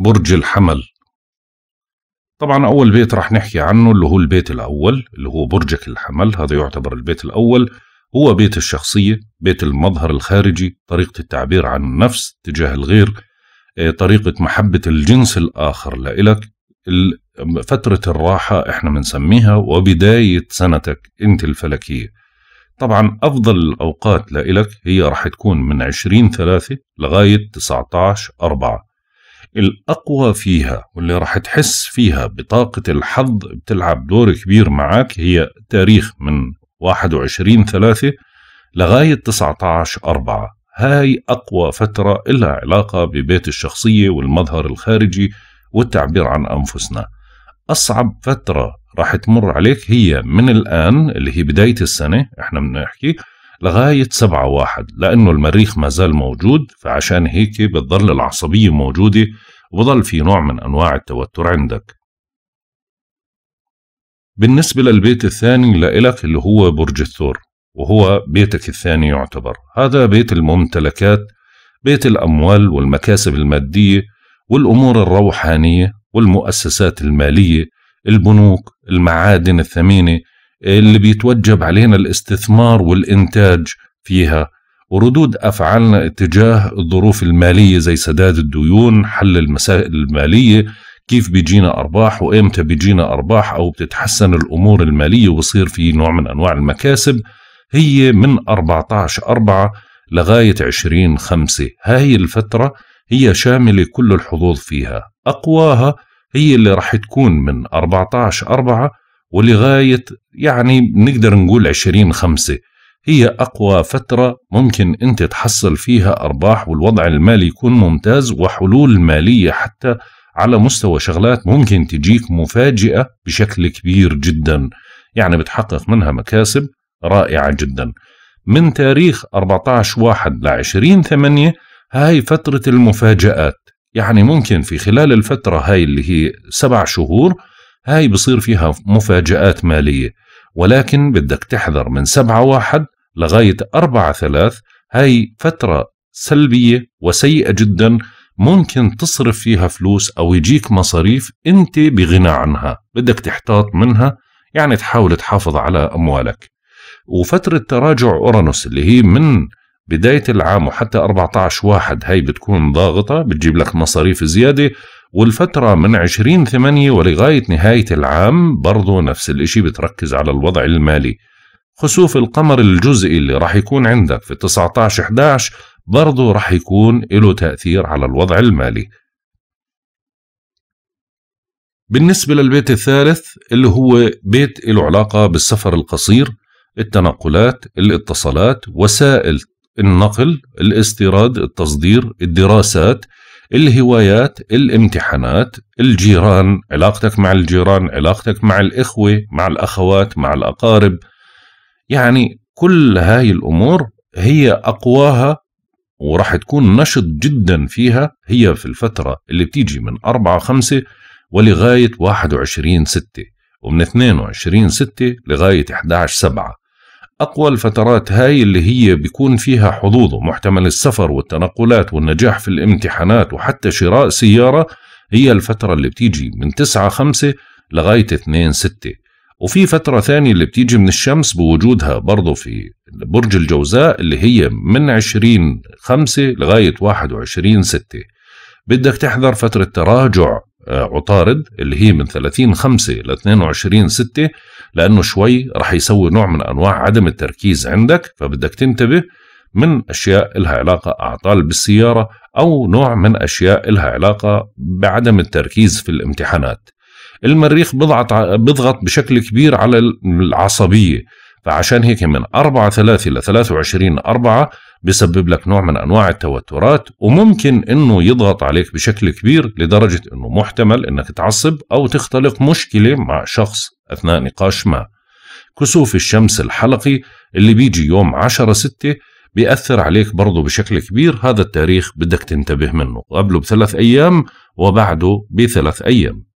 برج الحمل طبعا أول بيت رح نحكي عنه اللي هو البيت الأول اللي هو برجك الحمل هذا يعتبر البيت الأول هو بيت الشخصية بيت المظهر الخارجي طريقة التعبير عن النفس تجاه الغير آه، طريقة محبة الجنس الآخر لإلك فترة الراحة احنا بنسميها وبداية سنتك انت الفلكية طبعا أفضل الأوقات لإلك هي رح تكون من 20 ثلاثة لغاية 19 أربعة الأقوى فيها واللي راح تحس فيها بطاقة الحظ بتلعب دور كبير معك هي تاريخ من 21 3 لغاية 19 4 هاي أقوى فترة إلها علاقة ببيت الشخصية والمظهر الخارجي والتعبير عن أنفسنا أصعب فترة راح تمر عليك هي من الآن اللي هي بداية السنة إحنا بنحكي لغاية سبعة واحد لأنه المريخ ما زال موجود فعشان هيك بتضل العصبية موجودة وبضل في نوع من أنواع التوتر عندك بالنسبة للبيت الثاني لإلك اللي هو برج الثور وهو بيتك الثاني يعتبر هذا بيت الممتلكات بيت الأموال والمكاسب المادية والأمور الروحانية والمؤسسات المالية البنوك المعادن الثمينة اللي بيتوجب علينا الاستثمار والإنتاج فيها وردود أفعالنا اتجاه الظروف المالية زي سداد الديون حل المسائل المالية كيف بيجينا أرباح وإمتى بيجينا أرباح أو بتتحسن الأمور المالية وبصير في نوع من أنواع المكاسب هي من 14 أربعة لغاية 20 خمسة هاي الفترة هي شاملة كل الحظوظ فيها أقواها هي اللي رح تكون من 14 أربعة ولغاية يعني نقدر نقول 20 خمسة هي أقوى فترة ممكن أنت تحصل فيها أرباح والوضع المالي يكون ممتاز وحلول مالية حتى على مستوى شغلات ممكن تجيك مفاجئة بشكل كبير جدا يعني بتحقق منها مكاسب رائعة جدا من تاريخ 14 واحد ل 20 8 هاي فترة المفاجآت يعني ممكن في خلال الفترة هاي اللي هي سبع شهور هاي بصير فيها مفاجآت مالية ولكن بدك تحذر من سبعة واحد لغاية أربعة ثلاث هاي فترة سلبية وسيئة جدا ممكن تصرف فيها فلوس أو يجيك مصاريف أنت بغنى عنها بدك تحتاط منها يعني تحاول تحافظ على أموالك وفترة تراجع أورانوس اللي هي من بداية العام وحتى 14 واحد هاي بتكون ضاغطة بتجيب لك مصاريف زيادة والفترة من عشرين ثمانية ولغاية نهاية العام برضو نفس الاشي بتركز على الوضع المالي خسوف القمر الجزئي اللي راح يكون عندك في 19 11 برضو راح يكون له تأثير على الوضع المالي بالنسبة للبيت الثالث اللي هو بيت له علاقة بالسفر القصير التنقلات الاتصالات وسائل النقل الاستيراد التصدير الدراسات الهوايات الامتحانات الجيران علاقتك مع الجيران علاقتك مع الإخوة مع الأخوات مع الأقارب يعني كل هاي الأمور هي أقواها وراح تكون نشط جدا فيها هي في الفترة اللي بتيجي من 4 5 ولغاية 21 6 ومن 22 6 لغاية 11 7 أقوى الفترات هاي اللي هي بيكون فيها حظوظ ومحتمل السفر والتنقلات والنجاح في الامتحانات وحتى شراء سيارة هي الفترة اللي بتيجي من 9 5 لغاية 2 6 وفي فترة ثانية اللي بتيجي من الشمس بوجودها برضه في برج الجوزاء اللي هي من 20 5 لغاية 21 6 بدك تحذر فترة تراجع عطارد اللي هي من 30 5 ل 22 6 لانه شوي رح يسوي نوع من انواع عدم التركيز عندك فبدك تنتبه من اشياء لها علاقه اعطال بالسياره او نوع من اشياء لها علاقه بعدم التركيز في الامتحانات. المريخ بضغط بضغط بشكل كبير على العصبيه فعشان هيك من 4 3 ل 23 4 بسبب لك نوع من انواع التوترات وممكن انه يضغط عليك بشكل كبير لدرجه انه محتمل انك تعصب او تختلق مشكله مع شخص اثناء نقاش ما. كسوف الشمس الحلقي اللي بيجي يوم 10 6 بيأثر عليك برضه بشكل كبير هذا التاريخ بدك تنتبه منه قبله بثلاث أيام وبعده بثلاث أيام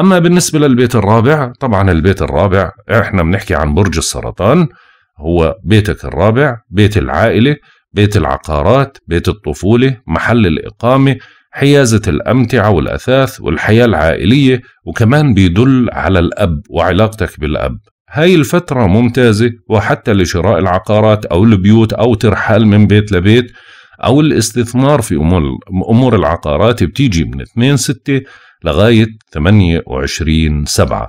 أما بالنسبة للبيت الرابع طبعا البيت الرابع إحنا بنحكي عن برج السرطان هو بيتك الرابع بيت العائلة بيت العقارات بيت الطفولة محل الإقامة حيازة الأمتعة والأثاث والحياة العائلية وكمان بيدل على الأب وعلاقتك بالأب هاي الفترة ممتازة وحتى لشراء العقارات أو البيوت أو ترحال من بيت لبيت أو الاستثمار في أمور, أمور العقارات بتيجي من 2 6 لغاية 28 سبعة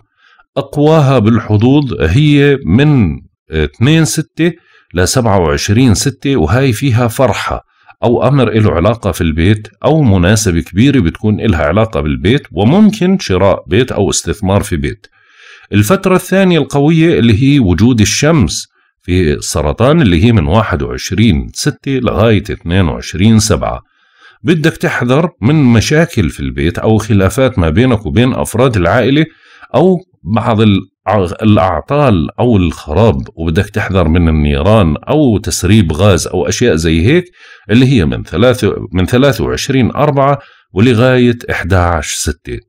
أقواها بالحظوظ هي من 2 ستة ل 27 ستة وهي فيها فرحة أو أمر له علاقة في البيت أو مناسبة كبيرة بتكون إلها علاقة بالبيت وممكن شراء بيت أو استثمار في بيت الفترة الثانية القوية اللي هي وجود الشمس في السرطان اللي هي من 21 6 لغاية 22 7 بدك تحذر من مشاكل في البيت أو خلافات ما بينك وبين أفراد العائلة أو بعض الأعطال أو الخراب وبدك تحذر من النيران أو تسريب غاز أو أشياء زي هيك اللي هي من, ثلاثة من 23 أربعة ولغاية 11 ستة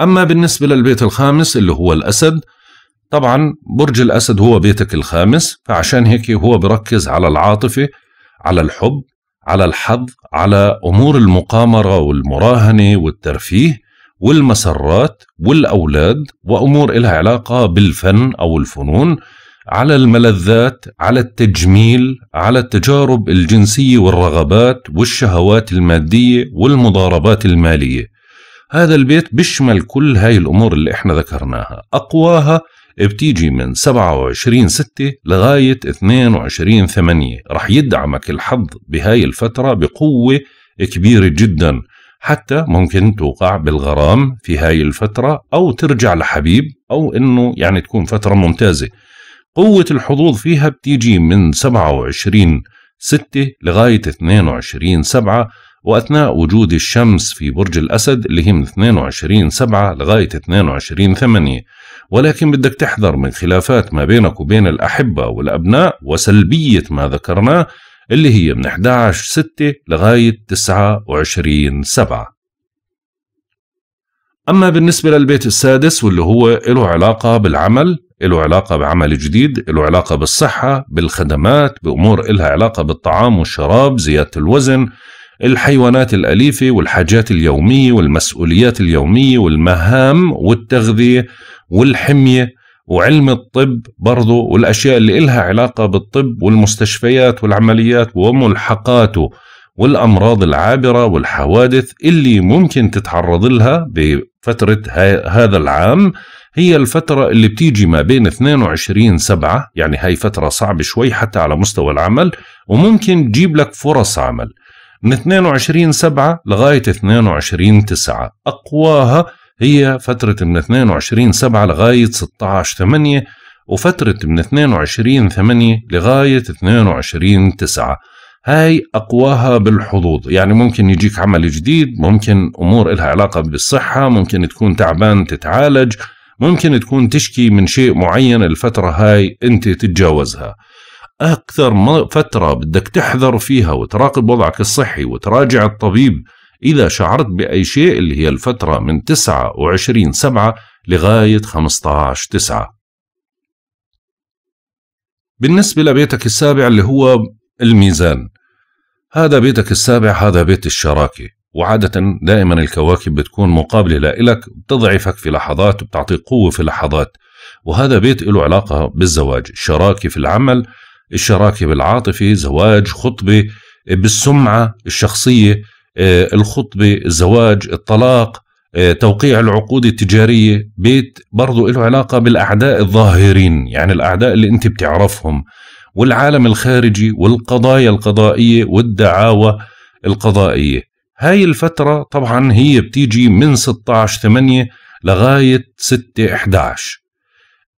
أما بالنسبة للبيت الخامس اللي هو الأسد طبعا برج الأسد هو بيتك الخامس فعشان هيك هو بركز على العاطفة على الحب على الحظ على امور المقامره والمراهنه والترفيه والمسرات والاولاد وامور إلها علاقه بالفن او الفنون على الملذات على التجميل على التجارب الجنسيه والرغبات والشهوات الماديه والمضاربات الماليه هذا البيت بيشمل كل هاي الامور اللي احنا ذكرناها اقواها بتيجي من 27 6 لغاية 22 8 رح يدعمك الحظ بهاي الفترة بقوة كبيرة جدا حتى ممكن توقع بالغرام في هاي الفترة أو ترجع لحبيب أو إنه يعني تكون فترة ممتازة قوة الحظوظ فيها بتيجي من 27 ستة لغاية 22 سبعة وأثناء وجود الشمس في برج الأسد اللي هي من 22 سبعة لغاية 22 ثمانية ولكن بدك تحذر من خلافات ما بينك وبين الأحبة والأبناء وسلبية ما ذكرناه اللي هي من 11 6 لغاية 29 7 أما بالنسبة للبيت السادس واللي هو له علاقة بالعمل له علاقة بعمل جديد له علاقة بالصحة بالخدمات بأمور إلها علاقة بالطعام والشراب زيادة الوزن الحيوانات الأليفة والحاجات اليومية والمسؤوليات اليومية والمهام والتغذية والحمية وعلم الطب برضه والأشياء اللي إلها علاقة بالطب والمستشفيات والعمليات وملحقاته والأمراض العابرة والحوادث اللي ممكن تتعرض لها بفترة هذا العام هي الفترة اللي بتيجي ما بين 22 سبعة يعني هاي فترة صعبة شوي حتى على مستوى العمل وممكن تجيب لك فرص عمل من 22 سبعة لغاية 22 تسعة أقواها هي فترة من 22 7 لغاية 16 8 وفترة من 22 8 لغاية 22 9 هاي أقواها بالحظوظ يعني ممكن يجيك عمل جديد ممكن أمور إلها علاقة بالصحة ممكن تكون تعبان تتعالج ممكن تكون تشكي من شيء معين الفترة هاي أنت تتجاوزها أكثر فترة بدك تحذر فيها وتراقب وضعك الصحي وتراجع الطبيب إذا شعرت بأي شيء اللي هي الفترة من 29 سبعة لغاية 15 تسعة بالنسبة لبيتك السابع اللي هو الميزان هذا بيتك السابع هذا بيت الشراكة وعادة دائما الكواكب بتكون مقابلة لإلك بتضعفك في لحظات وبتعطيك قوة في لحظات وهذا بيت له علاقة بالزواج الشراكة في العمل الشراكة بالعاطفة زواج خطبة بالسمعة الشخصية آه، الخطبة الزواج الطلاق آه، توقيع العقود التجارية بيت برضو له علاقة بالأعداء الظاهرين يعني الأعداء اللي أنت بتعرفهم والعالم الخارجي والقضايا القضائية والدعاوى القضائية هاي الفترة طبعا هي بتيجي من 16 8 لغاية 6 11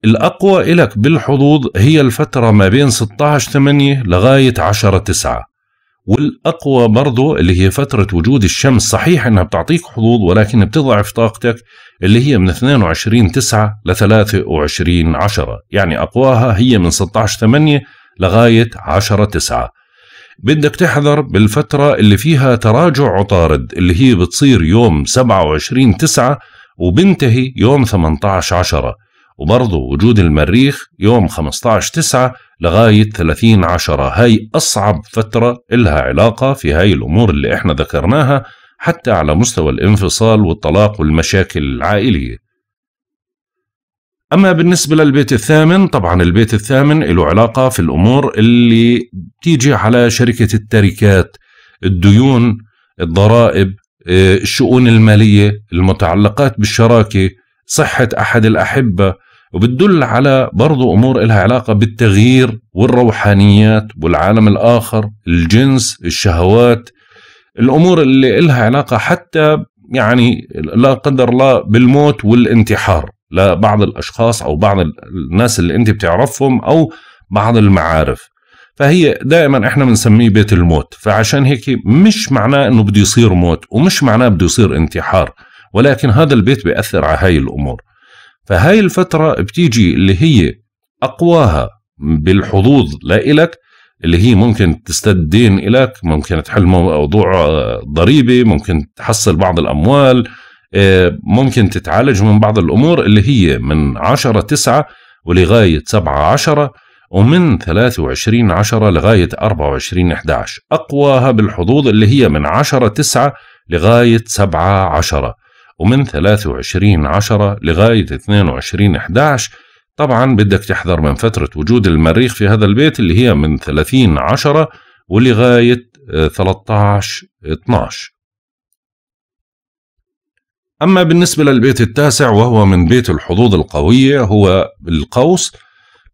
الأقوى إلك بالحظوظ هي الفترة ما بين 16 8 لغاية 10 9 والاقوى برضه اللي هي فتره وجود الشمس صحيح انها بتعطيك حظوظ ولكن بتضعف طاقتك اللي هي من 22 9 ل 23 10 يعني اقواها هي من 16 8 لغايه 10 9 بدك تحذر بالفترة اللي فيها تراجع عطارد اللي هي بتصير يوم 27 9 وبنتهي يوم 18 10 وبرضه وجود المريخ يوم 15 9 لغاية 30 10 هاي أصعب فترة إلها علاقة في هاي الأمور اللي إحنا ذكرناها حتى على مستوى الانفصال والطلاق والمشاكل العائلية أما بالنسبة للبيت الثامن طبعا البيت الثامن له علاقة في الأمور اللي بتيجي على شركة التركات الديون الضرائب آه، الشؤون المالية المتعلقات بالشراكة صحة أحد الأحبة وبتدل على برضو أمور إلها علاقة بالتغيير والروحانيات والعالم الآخر الجنس الشهوات الأمور اللي إلها علاقة حتى يعني لا قدر الله بالموت والانتحار لبعض الأشخاص أو بعض الناس اللي أنت بتعرفهم أو بعض المعارف فهي دائما احنا بنسميه بيت الموت فعشان هيك مش معناه انه بده يصير موت ومش معناه بده يصير انتحار ولكن هذا البيت بيأثر على هاي الأمور فهاي الفترة بتيجي اللي هي أقواها بالحظوظ لإلك اللي هي ممكن تستد دين إلك ممكن تحل موضوع آه، ضريبة ممكن تحصل بعض الأموال آه، ممكن تتعالج من بعض الأمور اللي هي من 10 9 ولغاية 7 10 ومن 23 10 لغاية 24 11 أقواها بالحظوظ اللي هي من 10 9 لغاية 7 10 ومن 23 10 لغاية 22 11 طبعا بدك تحذر من فترة وجود المريخ في هذا البيت اللي هي من 30 10 ولغاية 13 آه، 12 أما بالنسبة للبيت التاسع وهو من بيت الحظوظ القوية هو القوس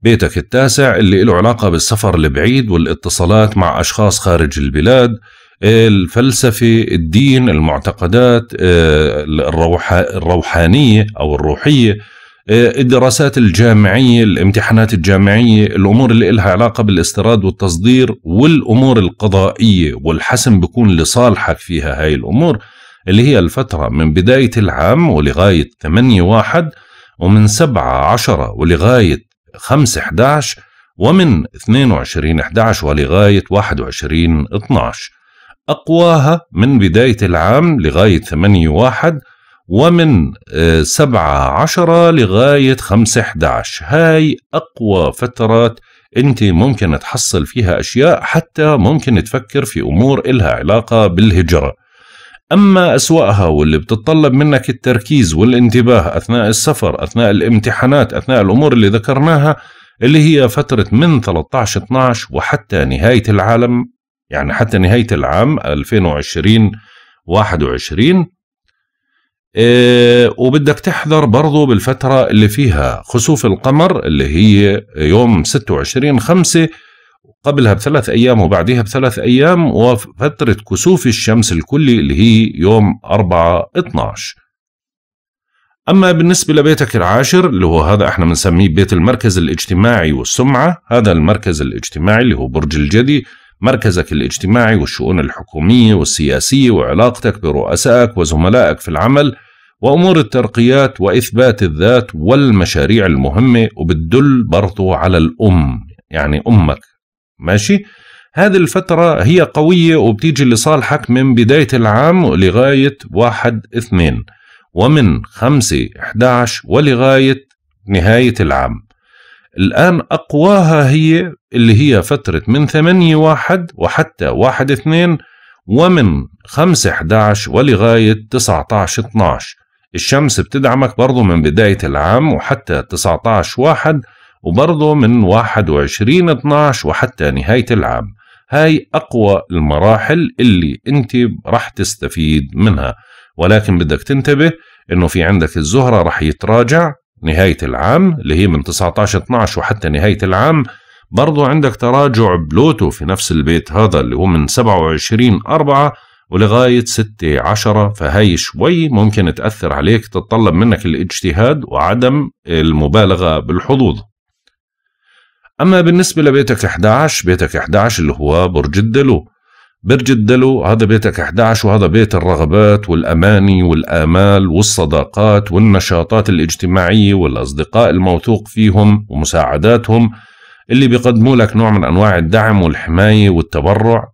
بيتك التاسع اللي له علاقة بالسفر البعيد والاتصالات مع أشخاص خارج البلاد الفلسفة الدين المعتقدات آه، الروحانية أو الروحية آه، الدراسات الجامعية الامتحانات الجامعية الأمور اللي إلها علاقة بالاستيراد والتصدير والأمور القضائية والحسم بيكون لصالحك فيها هاي الأمور اللي هي الفترة من بداية العام ولغاية 8 واحد ومن 7 10 ولغاية 5 11 ومن 22 11 ولغاية 21 12 أقواها من بداية العام لغاية 8 واحد ومن آه، سبعة عشرة لغاية خمسة عشر هاي أقوى فترات أنت ممكن تحصل فيها أشياء حتى ممكن تفكر في أمور إلها علاقة بالهجرة أما أسوأها واللي بتطلب منك التركيز والانتباه أثناء السفر أثناء الامتحانات أثناء الأمور اللي ذكرناها اللي هي فترة من 13-12 وحتى نهاية العالم يعني حتى نهاية العام 2020 21 آه، وبدك تحذر برضو بالفترة اللي فيها خسوف القمر اللي هي يوم 26 5 قبلها بثلاث أيام وبعدها بثلاث أيام وفترة كسوف الشمس الكلي اللي هي يوم 4 12 أما بالنسبة لبيتك العاشر اللي هو هذا احنا بنسميه بيت المركز الاجتماعي والسمعة هذا المركز الاجتماعي اللي هو برج الجدي مركزك الاجتماعي والشؤون الحكومية والسياسية وعلاقتك برؤسائك وزملائك في العمل وأمور الترقيات وإثبات الذات والمشاريع المهمة وبتدل برضو على الأم يعني أمك ماشي؟ هذه الفترة هي قوية وبتيجي لصالحك من بداية العام لغاية واحد اثنين ومن 5 11 ولغاية نهاية العام الآن أقواها هي اللي هي فترة من 8 واحد وحتى واحد اثنين ومن 5 11 ولغاية 19 12 الشمس بتدعمك برضه من بداية العام وحتى 19 واحد وبرضه من 21 12 وحتى نهاية العام هاي أقوى المراحل اللي أنت راح تستفيد منها ولكن بدك تنتبه أنه في عندك الزهرة راح يتراجع نهاية العام اللي هي من 19 12 وحتى نهاية العام برضو عندك تراجع بلوتو في نفس البيت هذا اللي هو من 27 4 ولغاية 6 10 فهي شوي ممكن تأثر عليك تتطلب منك الاجتهاد وعدم المبالغة بالحظوظ أما بالنسبة لبيتك 11 بيتك 11 اللي هو برج الدلو برج الدلو هذا بيتك 11 وهذا بيت الرغبات والأماني والآمال والصداقات والنشاطات الاجتماعية والأصدقاء الموثوق فيهم ومساعداتهم اللي بيقدموا لك نوع من أنواع الدعم والحماية والتبرع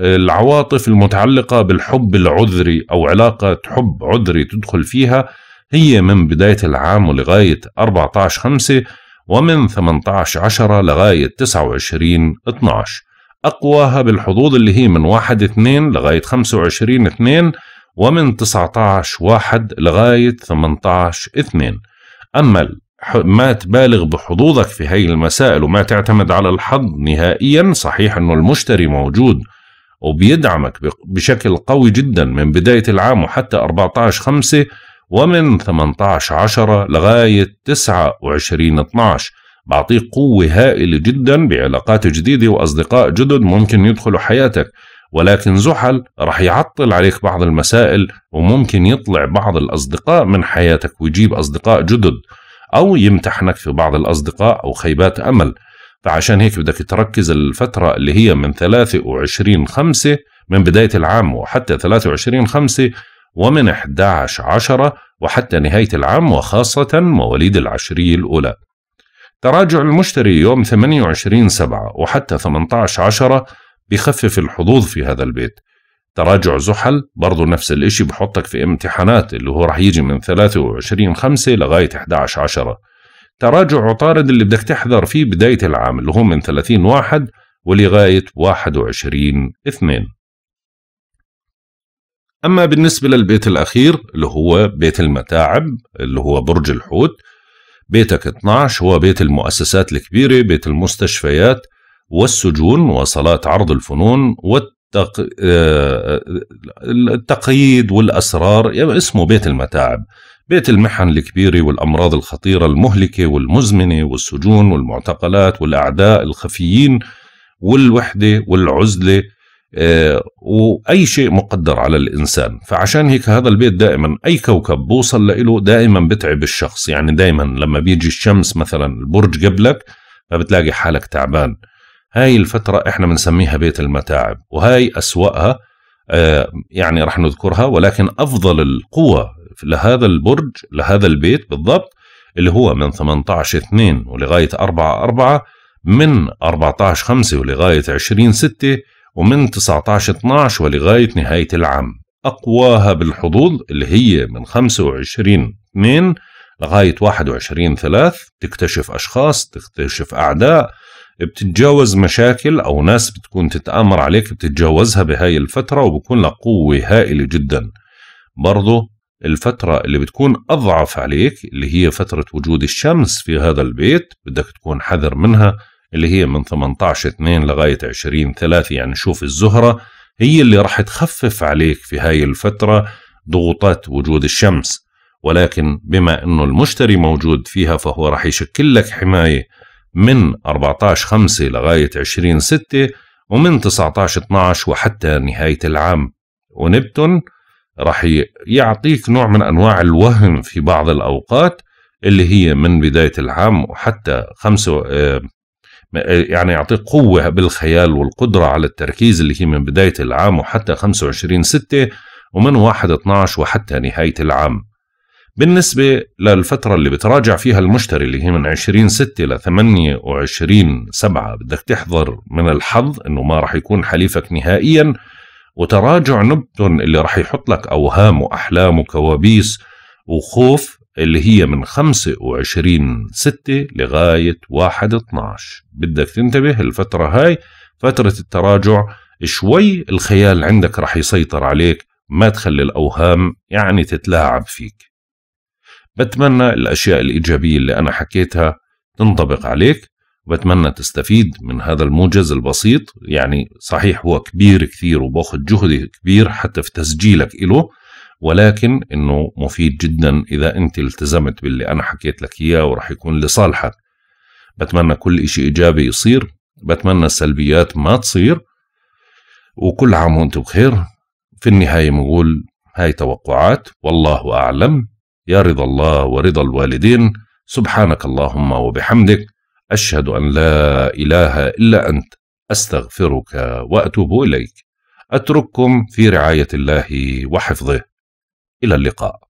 العواطف المتعلقة بالحب العذري أو علاقة حب عذري تدخل فيها هي من بداية العام ولغاية 14 5 ومن 18 10 لغاية 29 12 أقواها بالحظوظ اللي هي من 1 2 لغاية 25 2 ومن 19 1 لغاية 18 2 أما ما تبالغ بحظوظك في هاي المسائل وما تعتمد على الحظ نهائيا صحيح أنه المشتري موجود وبيدعمك بشكل قوي جدا من بداية العام وحتى 14 5 ومن 18 10 لغاية 29 12 بعطيك قوة هائلة جدا بعلاقات جديدة وأصدقاء جدد ممكن يدخلوا حياتك ولكن زحل رح يعطل عليك بعض المسائل وممكن يطلع بعض الأصدقاء من حياتك ويجيب أصدقاء جدد أو يمتحنك في بعض الأصدقاء أو خيبات أمل فعشان هيك بدك تركز الفترة اللي هي من 23 5 من بداية العام وحتى 23 5 ومن 11 10 وحتى نهاية العام وخاصة مواليد العشرية الأولى تراجع المشتري يوم 28 سبعة وحتى 18 عشرة بيخفف الحظوظ في هذا البيت تراجع زحل برضو نفس الاشي بحطك في امتحانات اللي هو رح يجي من 23 خمسة لغاية 11 عشرة تراجع عطارد اللي بدك تحذر فيه بداية العام اللي هو من 30 واحد ولغاية 21 اثنين أما بالنسبة للبيت الأخير اللي هو بيت المتاعب اللي هو برج الحوت بيتك 12 هو بيت المؤسسات الكبيرة بيت المستشفيات والسجون وصالات عرض الفنون والتق... آه، التقييد والأسرار يعني اسمه بيت المتاعب بيت المحن الكبيرة والأمراض الخطيرة المهلكة والمزمنة والسجون والمعتقلات والأعداء الخفيين والوحدة والعزلة آه، واي شيء مقدر على الانسان فعشان هيك هذا البيت دائما اي كوكب بوصل له دائما بتعب الشخص يعني دائما لما بيجي الشمس مثلا البرج قبلك فبتلاقي حالك تعبان هاي الفترة احنا بنسميها بيت المتاعب وهاي أسوأها آه، يعني رح نذكرها ولكن أفضل القوة لهذا البرج لهذا البيت بالضبط اللي هو من 18 2 ولغاية 4 4 من 14 5 ولغاية 20 6 ومن 19-12 ولغاية نهاية العام أقواها بالحظوظ اللي هي من 25-2 لغاية 21-3 تكتشف أشخاص تكتشف أعداء بتتجاوز مشاكل أو ناس بتكون تتآمر عليك بتتجاوزها بهاي الفترة وبكون لها قوة هائلة جدا برضو الفترة اللي بتكون أضعف عليك اللي هي فترة وجود الشمس في هذا البيت بدك تكون حذر منها اللي هي من 18 2 لغاية 20 3 يعني شوف الزهرة هي اللي راح تخفف عليك في هاي الفترة ضغوطات وجود الشمس ولكن بما انه المشتري موجود فيها فهو راح يشكل لك حماية من 14 5 لغاية 20 6 ومن 19 12 وحتى نهاية العام ونبتون راح يعطيك نوع من انواع الوهم في بعض الاوقات اللي هي من بداية العام وحتى 5 يعني يعطيك قوة بالخيال والقدرة على التركيز اللي هي من بداية العام وحتى 25 6 ومن 1 12 وحتى نهاية العام بالنسبة للفترة اللي بتراجع فيها المشتري اللي هي من 20 6 ل 28 7 بدك تحضر من الحظ انه ما راح يكون حليفك نهائيا وتراجع نبتون اللي راح يحط لك اوهام واحلام وكوابيس وخوف اللي هي من 25 6 لغاية 1 12 بدك تنتبه الفترة هاي فترة التراجع شوي الخيال عندك رح يسيطر عليك ما تخلي الأوهام يعني تتلاعب فيك بتمنى الأشياء الإيجابية اللي أنا حكيتها تنطبق عليك وبتمنى تستفيد من هذا الموجز البسيط يعني صحيح هو كبير كثير وباخذ جهد كبير حتى في تسجيلك إله ولكن انه مفيد جدا اذا انت التزمت باللي انا حكيت لك اياه وراح يكون لصالحك بتمنى كل اشي ايجابي يصير بتمنى السلبيات ما تصير وكل عام وانتم بخير في النهاية بنقول هاي توقعات والله أعلم يا رضا الله ورضا الوالدين سبحانك اللهم وبحمدك أشهد أن لا إله إلا أنت أستغفرك وأتوب إليك أترككم في رعاية الله وحفظه إلى اللقاء